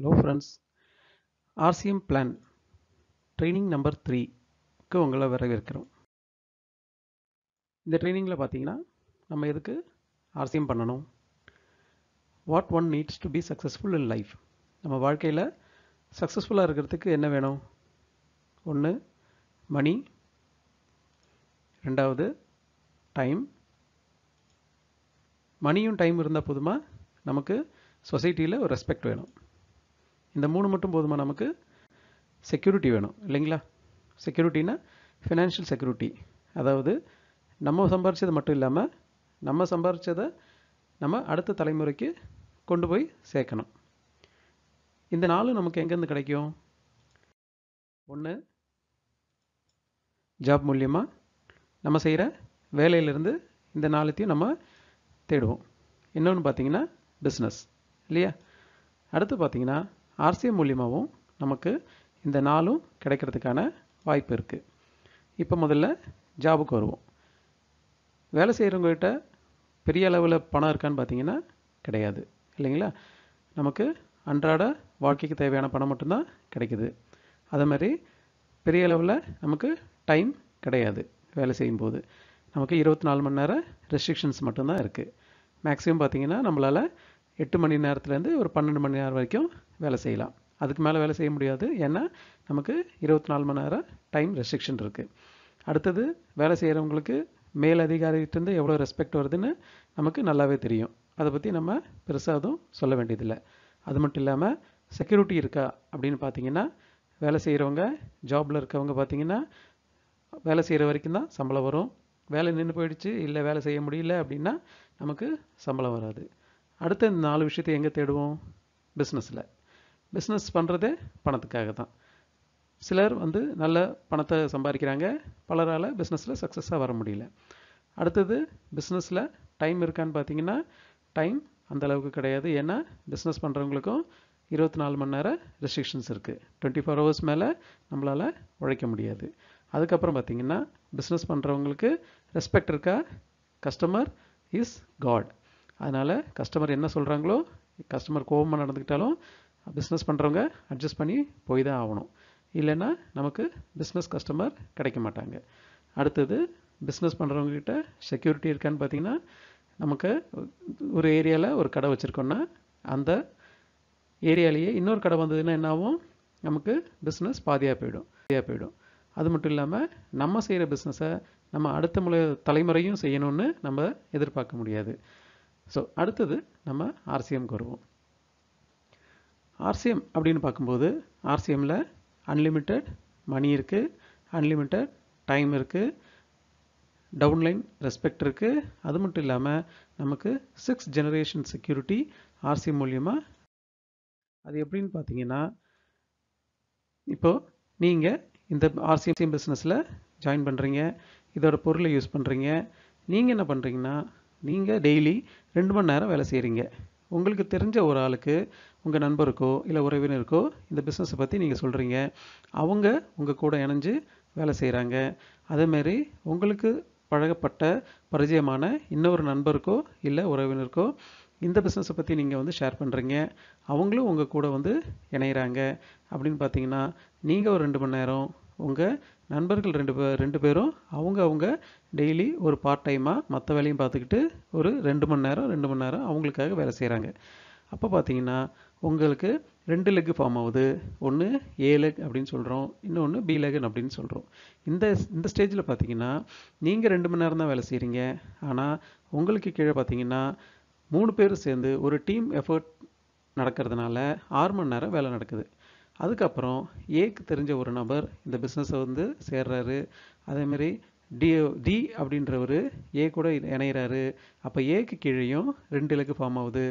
hello friends RCM plan training number த்ரீக்கு உங்களை வரவேற்கிறோம் இந்த ட்ரைனிங்கில் பார்த்தீங்கன்னா நம்ம எதுக்கு ஆர்சிஎம் பண்ணணும் what one needs to be successful in life நம்ம வாழ்க்கையில் சக்ஸஸ்ஃபுல்லாக இருக்கிறதுக்கு என்ன வேணும் ஒன்று மணி ரெண்டாவது டைம் மணியும் டைம் இருந்தால் போதுமா நமக்கு சொசைட்டியில் ஒரு ரெஸ்பெக்ட் வேணும் இந்த மூணு மட்டும் போதுமா நமக்கு செக்யூரிட்டி வேணும் இல்லைங்களா செக்யூரிட்டின்னா ஃபினான்ஷியல் செக்யூரிட்டி அதாவது நம்ம சம்பாரித்தது மட்டும் இல்லாமல் நம்ம சம்பாரித்ததை நம்ம அடுத்த தலைமுறைக்கு கொண்டு போய் சேர்க்கணும் இந்த நாளும் நமக்கு எங்கேருந்து கிடைக்கும் ஒன்று ஜாப் மூலியமாக நம்ம செய்கிற வேலையிலேருந்து இந்த நாளத்தையும் நம்ம தேடுவோம் இன்னொன்று பார்த்தீங்கன்னா பிஸ்னஸ் இல்லையா அடுத்து பார்த்தீங்கன்னா ஆர்சிஎம் மூலியமாகவும் நமக்கு இந்த நாளும் கிடைக்கிறதுக்கான வாய்ப்பு இருக்குது இப்போ முதல்ல ஜாபுக்கு வருவோம் வேலை செய்கிறவங்ககிட்ட பெரிய அளவில் பணம் இருக்கான்னு பார்த்தீங்கன்னா கிடையாது இல்லைங்களா நமக்கு அன்றாட வாழ்க்கைக்கு தேவையான பணம் மட்டும்தான் கிடைக்குது அதே மாதிரி பெரிய அளவில் நமக்கு டைம் கிடையாது வேலை செய்யும்போது நமக்கு இருபத்தி நாலு மணி நேரம் ரெஸ்ட்ரிக்ஷன்ஸ் மட்டும்தான் இருக்குது மேக்ஸிமம் பார்த்திங்கன்னா நம்மளால் எட்டு மணி நேரத்துலேருந்து ஒரு பன்னெண்டு மணி நேரம் வரைக்கும் வேலை செய்யலாம் அதுக்கு மேலே வேலை செய்ய முடியாது ஏன்னா நமக்கு இருபத்தி நாலு மணி நேரம் டைம் ரெஸ்ட்ரிக்ஷன் இருக்குது அடுத்தது வேலை செய்கிறவங்களுக்கு மேல் அதிகாரிகிட்டேருந்து எவ்வளோ ரெஸ்பெக்ட் வருதுன்னு நமக்கு நல்லாவே தெரியும் அதை பற்றி நம்ம பெருசாக அதுவும் சொல்ல வேண்டியதில்லை அது மட்டும் இல்லாமல் செக்யூரிட்டி இருக்கா அப்படின்னு பார்த்தீங்கன்னா வேலை செய்கிறவங்க ஜாபில் இருக்கவங்க பார்த்தீங்கன்னா வேலை செய்கிற வரைக்கும் தான் சம்பளம் வரும் வேலை நின்று போயிடுச்சு இல்லை வேலை செய்ய முடியல அப்படின்னா நமக்கு சம்பளம் வராது அடுத்த இந்த நாலு விஷயத்தை எங்கே தேடுவோம் பிஸ்னஸில் பிஸ்னஸ் பண்ணுறதே பணத்துக்காக தான் சிலர் வந்து நல்ல பணத்தை சம்பாதிக்கிறாங்க பலரால் பிஸ்னஸில் சக்ஸஸாக வர முடியல அடுத்தது பிஸ்னஸில் டைம் இருக்கான்னு பார்த்தீங்கன்னா டைம் அந்த அளவுக்கு கிடையாது ஏன்னா பிஸ்னஸ் பண்ணுறவங்களுக்கும் இருபத்தி நாலு மணி நேரம் ரெஸ்ட்ரிக்ஷன்ஸ் இருக்குது டுவெண்ட்டி ஃபோர் ஹவர்ஸ் மேலே நம்மளால் உழைக்க முடியாது அதுக்கப்புறம் பார்த்திங்கன்னா பிஸ்னஸ் பண்ணுறவங்களுக்கு ரெஸ்பெக்ட் இருக்கா கஸ்டமர் இஸ் காட் அதனால் கஸ்டமர் என்ன சொல்கிறாங்களோ கஸ்டமர் கோபமாக நடந்துக்கிட்டாலும் பிஸ்னஸ் பண்ணுறவங்க அட்ஜஸ்ட் பண்ணி போய் தான் ஆகணும் இல்லைன்னா நமக்கு பிஸ்னஸ் கஸ்டமர் கிடைக்க மாட்டாங்க அடுத்தது பிஸ்னஸ் பண்ணுறவங்கக்கிட்ட செக்யூரிட்டி இருக்கான்னு பார்த்தீங்கன்னா நமக்கு ஒரு ஏரியாவில் ஒரு கடை வச்சுருக்கோன்னா அந்த ஏரியாலேயே இன்னொரு கடை வந்ததுன்னா என்னாகும் நமக்கு பிஸ்னஸ் பாதியாக போயிடும் பாதியாக போயிடும் அது மட்டும் இல்லாமல் நம்ம செய்கிற பிஸ்னஸை நம்ம அடுத்த முறை தலைமுறையும் செய்யணும்னு நம்ம எதிர்பார்க்க முடியாது ஸோ அடுத்தது நம்ம ஆர்சிஎம்க்கு வருவோம் ஆர்சிஎம் அப்படின்னு பார்க்கும்போது ஆர்சிஎம்மில் அன்லிமிட்டெட் மணி இருக்குது அன்லிமிட்டெட் டைம் இருக்குது டவுன்லைன் ரெஸ்பெக்ட் இருக்குது அது மட்டும் இல்லாமல் நமக்கு சிக்ஸ் ஜெனரேஷன் செக்யூரிட்டி ஆர்சிஎம் மூலியமாக அது எப்படின்னு பார்த்தீங்கன்னா இப்போது நீங்கள் இந்த ஆர்சிஎம்சிஎம் பிஸ்னஸில் ஜாயின் பண்ணுறீங்க இதோட பொருளை யூஸ் பண்ணுறீங்க நீங்கள் என்ன பண்ணுறீங்கன்னா நீங்கள் டெய்லி ரெண்டு மணி நேரம் வேலை செய்கிறீங்க உங்களுக்கு தெரிஞ்ச ஒரு ஆளுக்கு உங்கள் நண்பருக்கோ இல்லை உறவினருக்கோ இந்த பிஸ்னஸை பற்றி நீங்கள் சொல்கிறீங்க அவங்க உங்கள் கூட இணைஞ்சு வேலை செய்கிறாங்க அதேமாரி உங்களுக்கு பழகப்பட்ட பரிச்சயமான இன்னொரு நண்பருக்கோ இல்லை உறவினருக்கோ இந்த பிஸ்னஸை பற்றி நீங்கள் வந்து ஷேர் பண்ணுறீங்க அவங்களும் உங்கள் கூட வந்து இணையிறாங்க அப்படின்னு பார்த்தீங்கன்னா நீங்கள் ஒரு ரெண்டு மணி நேரம் உங்கள் நண்பர்கள் ரெண்டு பேர் ரெண்டு பேரும் அவங்க அவங்க டெய்லி ஒரு பார்ட் டைமாக மற்ற வேலையும் பார்த்துக்கிட்டு ஒரு ரெண்டு மணி நேரம் ரெண்டு மணி நேரம் அவங்களுக்காக வேலை செய்கிறாங்க அப்போ பார்த்தீங்கன்னா உங்களுக்கு ரெண்டு லெக்கு ஃபார்ம் ஆகுது ஒன்று ஏ லெக் அப்படின்னு சொல்கிறோம் இன்னொன்று பி லெகன் அப்படின்னு சொல்கிறோம் இந்த இந்த ஸ்டேஜில் பார்த்தீங்கன்னா நீங்கள் ரெண்டு மணி நேரம் தான் வேலை செய்கிறீங்க ஆனால் உங்களுக்கு கீழே பார்த்தீங்கன்னா மூணு பேர் சேர்ந்து ஒரு டீம் எஃபர்ட் நடக்கிறதுனால ஆறு மணி நேரம் வேலை நடக்குது அதுக்கப்புறம் ஏக்கு தெரிஞ்ச ஒரு நபர் இந்த பிஸ்னஸை வந்து சேர்றாரு அதேமாரி டி டி அப்படின்றவர் ஏ கூட இணையிறாரு அப்போ ஏக்கு கீழேயும் ரெண்டு இலக்கு ஃபார்ம் ஆகுது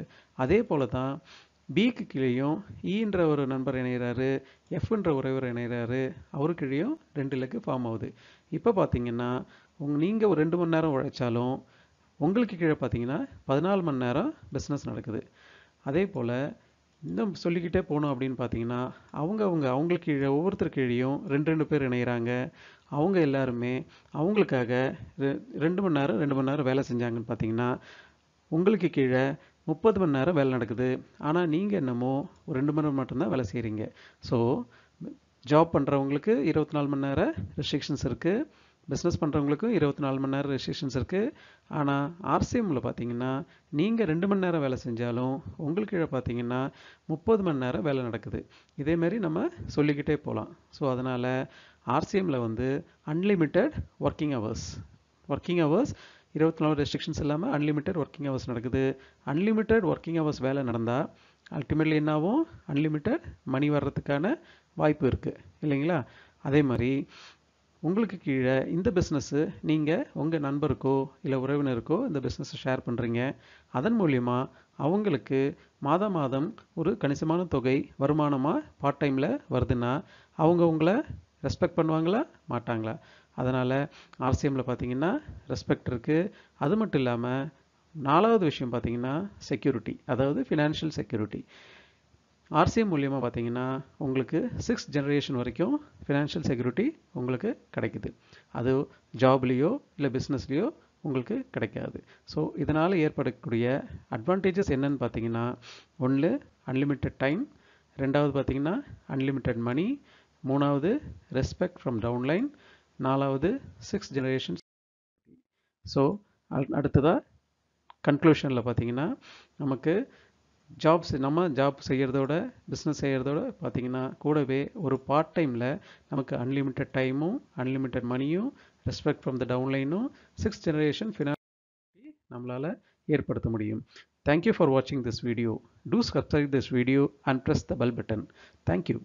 அதே போல் தான் பிக்கு கீழேயும் ஈன்ற e ஒரு நண்பர் இணைகிறாரு எஃப்ன்ற உறவர் இணைகிறாரு அவரு கீழேயும் ரெண்டு இலக்கு ஃபார்ம் ஆகுது இப்போ பார்த்தீங்கன்னா உங் நீங்கள் ஒரு ரெண்டு மணி நேரம் உழைச்சாலும் உங்களுக்கு கீழே பார்த்தீங்கன்னா பதினாலு மணி நேரம் பிஸ்னஸ் நடக்குது அதே போல் இன்னும் சொல்லிக்கிட்டே போனோம் அப்படின்னு பார்த்தீங்கன்னா அவங்க அவங்க அவங்களுக்கு கீழே ஒவ்வொருத்தர் கீழேயும் ரெண்டு ரெண்டு பேர் இணைகிறாங்க அவங்க எல்லாருமே அவங்களுக்காக ரெ ரெண்டு மணி நேரம் ரெண்டு மணி நேரம் வேலை செஞ்சாங்கன்னு பார்த்தீங்கன்னா உங்களுக்கு கீழே முப்பது மணி நேரம் வேலை நடக்குது ஆனால் நீங்கள் என்னமோ ஒரு ரெண்டு மணி நேரம் மட்டும்தான் வேலை செய்கிறீங்க ஸோ ஜாப் பண்ணுறவங்களுக்கு இருபத்தி நாலு மணி நேரம் ரெஸ்ட்ரிக்ஷன்ஸ் இருக்குது பிஸ்னஸ் பண்ணுறவங்களுக்கும் இருபத்தி நாலு மணி நேரம் ரெஜிஸ்ட்ரேஷன்ஸ் இருக்குது ஆனால் ஆர்சிஎம்மில் பார்த்தீங்கன்னா நீங்கள் ரெண்டு மணி நேரம் வேலை செஞ்சாலும் உங்களுக்கு கீழே பார்த்தீங்கன்னா முப்பது மணி நேரம் வேலை நடக்குது இதேமாரி நம்ம சொல்லிக்கிட்டே போகலாம் ஸோ அதனால் ஆர்சிஎம்மில் வந்து unlimited working hours working hours இருபத்தி நாலு ரெஸ்ட்ரிக்ஷன்ஸ் இல்லாமல் அன்லிமிட்டெட் ஒர்க்கிங் ஹவர்ஸ் நடக்குது அன்லிமிட்டெட் ஒர்க்கிங் ஹவர்ஸ் வேலை நடந்தால் அல்டிமேட்லி என்னாகும் அன்லிமிட்டெட் மணி வர்றதுக்கான வாய்ப்பு இருக்குது இல்லைங்களா அதே மாதிரி உங்களுக்கு கீழே இந்த பிஸ்னஸ்ஸு நீங்கள் உங்கள் நண்பருக்கோ இல்லை உறவினருக்கோ இந்த பிஸ்னஸை ஷேர் பண்ணுறீங்க அதன் மூலிமா அவங்களுக்கு மாதம் மாதம் ஒரு கணிசமான தொகை வருமானமாக பார்ட் டைமில் வருதுன்னா அவங்க உங்களை ரெஸ்பெக்ட் பண்ணுவாங்களா மாட்டாங்களா அதனால் ஆர்சிஎம்மில் பார்த்தீங்கன்னா ரெஸ்பெக்ட் இருக்குது அது மட்டும் இல்லாமல் நாலாவது விஷயம் பார்த்தீங்கன்னா செக்யூரிட்டி அதாவது ஃபினான்ஷியல் செக்யூரிட்டி ஆர்சிஎம் மூலியமாக பார்த்தீங்கன்னா உங்களுக்கு சிக்ஸ் ஜென்ரேஷன் வரைக்கும் ஃபினான்ஷியல் செக்யூரிட்டி உங்களுக்கு கிடைக்குது அது ஜாப்லேயோ இல்லை பிஸ்னஸ்லேயோ உங்களுக்கு கிடைக்காது ஸோ இதனால் ஏற்படக்கூடிய அட்வான்டேஜஸ் என்னன்னு பார்த்தீங்கன்னா ஒன்று அன்லிமிட்டெட் டைம் ரெண்டாவது பார்த்தீங்கன்னா அன்லிமிட்டெட் மணி மூணாவது ரெஸ்பெக்ட் ஃப்ரம் டவுன்லைன் நாலாவது சிக்ஸ் ஜெனரேஷன் ஸோ அடுத்ததாக கன்க்ளூஷனில் பார்த்தீங்கன்னா நமக்கு ஜாப்ஸ் நம்ம ஜாப் செய்கிறதோட பிஸ்னஸ் செய்கிறதோட பார்த்தீங்கன்னா கூடவே ஒரு பார்ட் டைமில் நமக்கு அன்லிமிட்டட் டைமும் அன்லிமிட்டட் மணியும் ரெஸ்பெக்ட் ஃப்ரம் த டவுன்லைனும் சிக்ஸ் ஜெனரேஷன் ஃபினான்ஸ் நம்மளால் ஏற்படுத்த முடியும் தேங்க்யூ ஃபார் வாட்சிங் this video do subscribe this video and press the bell button thank you